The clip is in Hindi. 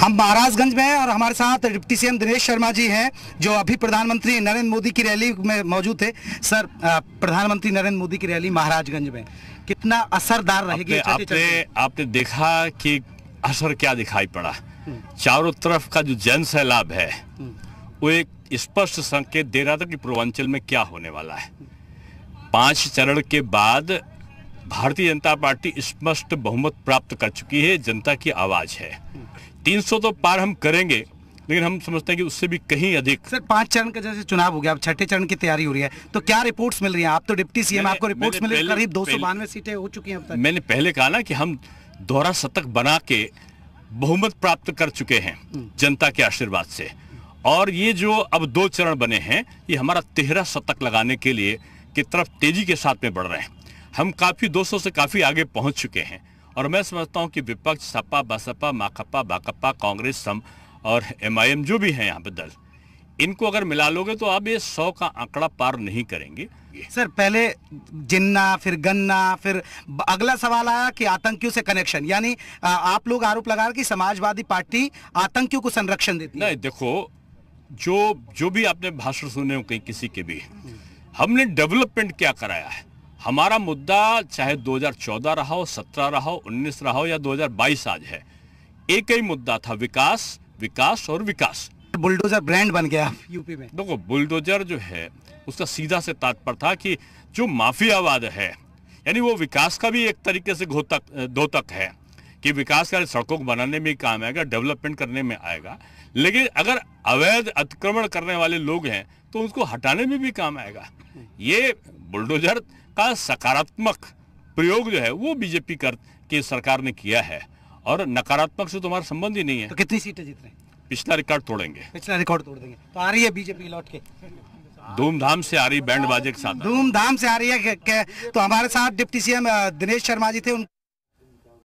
हम महाराजगंज में और हमारे साथ डिप्टी सीएम दिनेश शर्मा जी हैं जो अभी प्रधानमंत्री नरेंद्र मोदी की रैली में मौजूद थे सर प्रधानमंत्री नरेंद्र मोदी की रैली महाराजगंज में कितना असरदार रहेगी आपने आपने देखा कि असर क्या दिखाई पड़ा हम्म। चारों तरफ का जो जन सैलाब है हम्म। वो एक स्पष्ट संकेत दे रहा था कि पूर्वांचल में क्या होने वाला है पांच चरण के बाद भारतीय जनता पार्टी स्पष्ट बहुमत प्राप्त कर चुकी है जनता की आवाज़ है हम्म। 300 तो पार हम करेंगे लेकिन हम समझते हैं कि उससे भी कहीं अधिक सर पांच चरण का जैसे चुनाव हो गया अब छठे चरण की तैयारी हो रही है तो क्या रिपोर्ट्स मिल रही हैं आप तो डिप्टी सीएम आपको रिपोर्ट्स मिल रही करीब दो सीटें हो चुकी हैं मैंने पहले कहा ना कि हम दोहरा शतक बना के बहुमत प्राप्त कर चुके हैं हम्म। जनता के आशीर्वाद से और ये जो अब दो चरण बने हैं ये हमारा तेहरा शतक लगाने के लिए की तरफ तेजी के साथ में बढ़ रहे हैं हम काफ़ी दो से काफ़ी आगे पहुंच चुके हैं और मैं समझता हूँ कि विपक्ष सपा बसपा माकपा बाकपा कांग्रेस सम और एमआईएम जो भी हैं यहाँ पे दल इनको अगर मिला लोगे तो आप ये सौ का आंकड़ा पार नहीं करेंगे सर पहले जिन्ना फिर गन्ना फिर अगला सवाल आया कि आतंकियों से कनेक्शन यानी आप लोग आरोप लगा रहे कि समाजवादी पार्टी आतंकियों को संरक्षण देती नहीं देखो जो जो भी आपने भाषण सुने हो कहीं किसी के भी हमने डेवलपमेंट क्या कराया है हमारा मुद्दा चाहे 2014 रहा हो 17 रहा हो 19 रहा हो या 2022 आज है एक ही मुद्दा था विकास विकास और विकास बुलडोजर ब्रांड बन गया यूपी में देखो बुलडोजर जो है उसका सीधा से तात्पर्य था कि जो माफियावाद है यानी वो विकास का भी एक तरीके से घोतक धोतक है कि विकास का सड़कों को बनाने में काम आएगा डेवलपमेंट करने में आएगा लेकिन अगर अवैध अतिक्रमण करने वाले लोग हैं तो उसको हटाने में भी काम आएगा ये बुलडोजर का सकारात्मक प्रयोग जो है वो बीजेपी कर के सरकार ने किया है और नकारात्मक से तुम्हारा संबंध ही नहीं है तो कितनी सीटें जीत रहे हैं पिछला रिकॉर्ड तोड़ेंगे पिछला रिकॉर्ड तोड़ देंगे तो आ रही है बीजेपी लौट के धूमधाम से आ रही बैंड बाजे के साथ धूमधाम से आ रही है के, के, तो हमारे साथ डिप्टी सीएम दिनेश शर्मा जी थे उन